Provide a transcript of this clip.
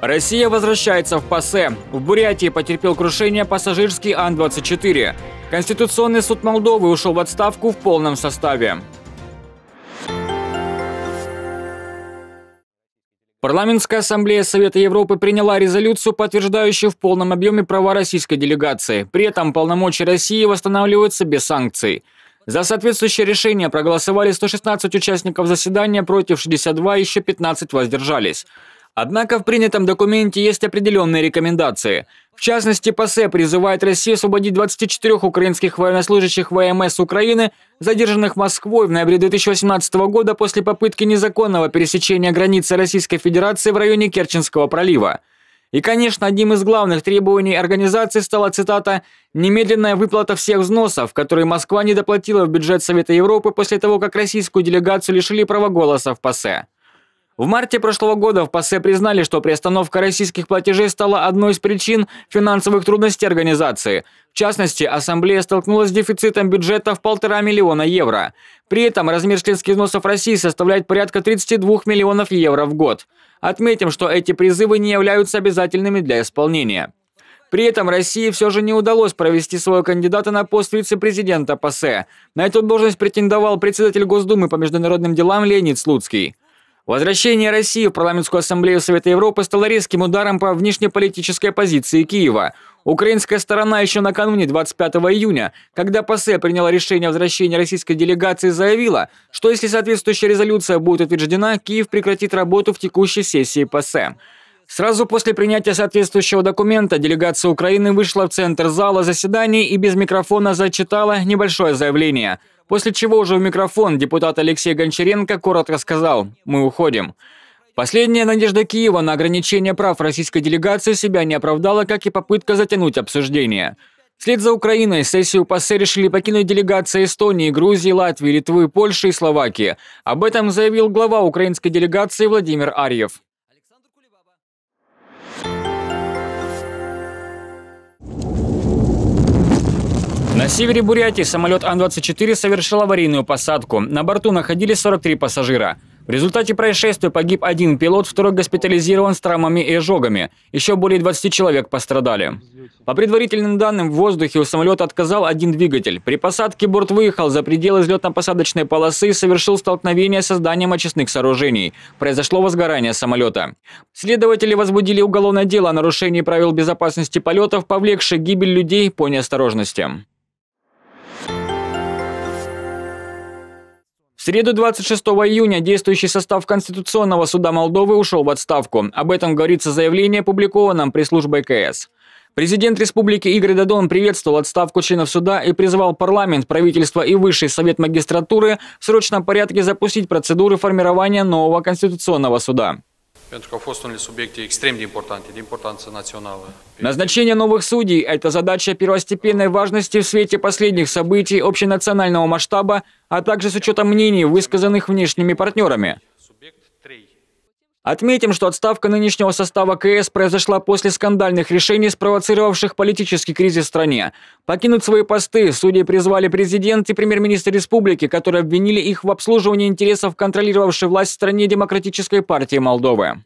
Россия возвращается в ПАСЕ. В Бурятии потерпел крушение пассажирский Ан-24. Конституционный суд Молдовы ушел в отставку в полном составе. Парламентская ассамблея Совета Европы приняла резолюцию, подтверждающую в полном объеме права российской делегации. При этом полномочия России восстанавливаются без санкций. За соответствующее решение проголосовали 116 участников заседания, против 62, еще 15 воздержались. Однако в принятом документе есть определенные рекомендации. В частности, ПАСЕ призывает Россию освободить 24 украинских военнослужащих ВМС Украины, задержанных Москвой в ноябре 2018 года после попытки незаконного пересечения границы Российской Федерации в районе Керченского пролива. И, конечно, одним из главных требований организации стала, цитата, «немедленная выплата всех взносов, которые Москва не доплатила в бюджет Совета Европы после того, как российскую делегацию лишили права голоса в ПАСЕ». В марте прошлого года в ПАСЕ признали, что приостановка российских платежей стала одной из причин финансовых трудностей организации. В частности, Ассамблея столкнулась с дефицитом бюджета в полтора миллиона евро. При этом размер членских взносов России составляет порядка 32 миллионов евро в год. Отметим, что эти призывы не являются обязательными для исполнения. При этом России все же не удалось провести своего кандидата на пост вице-президента ПАСЕ. На эту должность претендовал председатель Госдумы по международным делам Леонид Слуцкий. Возвращение России в парламентскую ассамблею Совета Европы стало резким ударом по внешнеполитической позиции Киева. Украинская сторона еще накануне 25 июня, когда ПАСЕ приняла решение о возвращении российской делегации, заявила, что если соответствующая резолюция будет утверждена, Киев прекратит работу в текущей сессии ПАСЕ. Сразу после принятия соответствующего документа делегация Украины вышла в центр зала заседаний и без микрофона зачитала небольшое заявление – После чего уже в микрофон депутат Алексей Гончаренко коротко сказал «Мы уходим». Последняя надежда Киева на ограничение прав российской делегации себя не оправдала, как и попытка затянуть обсуждение. Вслед за Украиной сессию ПАСЕ решили покинуть делегации Эстонии, Грузии, Латвии, Литвы, Польши и Словакии. Об этом заявил глава украинской делегации Владимир Арьев. На севере Бурятии самолет Ан-24 совершил аварийную посадку. На борту находились 43 пассажира. В результате происшествия погиб один пилот, второй госпитализирован с травмами и ожогами. Еще более 20 человек пострадали. По предварительным данным, в воздухе у самолета отказал один двигатель. При посадке борт выехал за пределы взлетно-посадочной полосы и совершил столкновение со зданием очистных сооружений. Произошло возгорание самолета. Следователи возбудили уголовное дело о нарушении правил безопасности полетов, повлекших гибель людей по неосторожности. среду 26 июня действующий состав Конституционного суда Молдовы ушел в отставку. Об этом говорится заявление, опубликованном пресс-службой КС. Президент республики Игорь Дадон приветствовал отставку членов суда и призвал парламент, правительство и высший совет магистратуры в срочном порядке запустить процедуры формирования нового конституционного суда. Назначение новых судей – это задача первостепенной важности в свете последних событий общенационального масштаба, а также с учетом мнений, высказанных внешними партнерами. Отметим, что отставка нынешнего состава КС произошла после скандальных решений, спровоцировавших политический кризис в стране. Покинуть свои посты судьи призвали президент и премьер-министр республики, которые обвинили их в обслуживании интересов контролировавшей власть в стране Демократической партии Молдовы.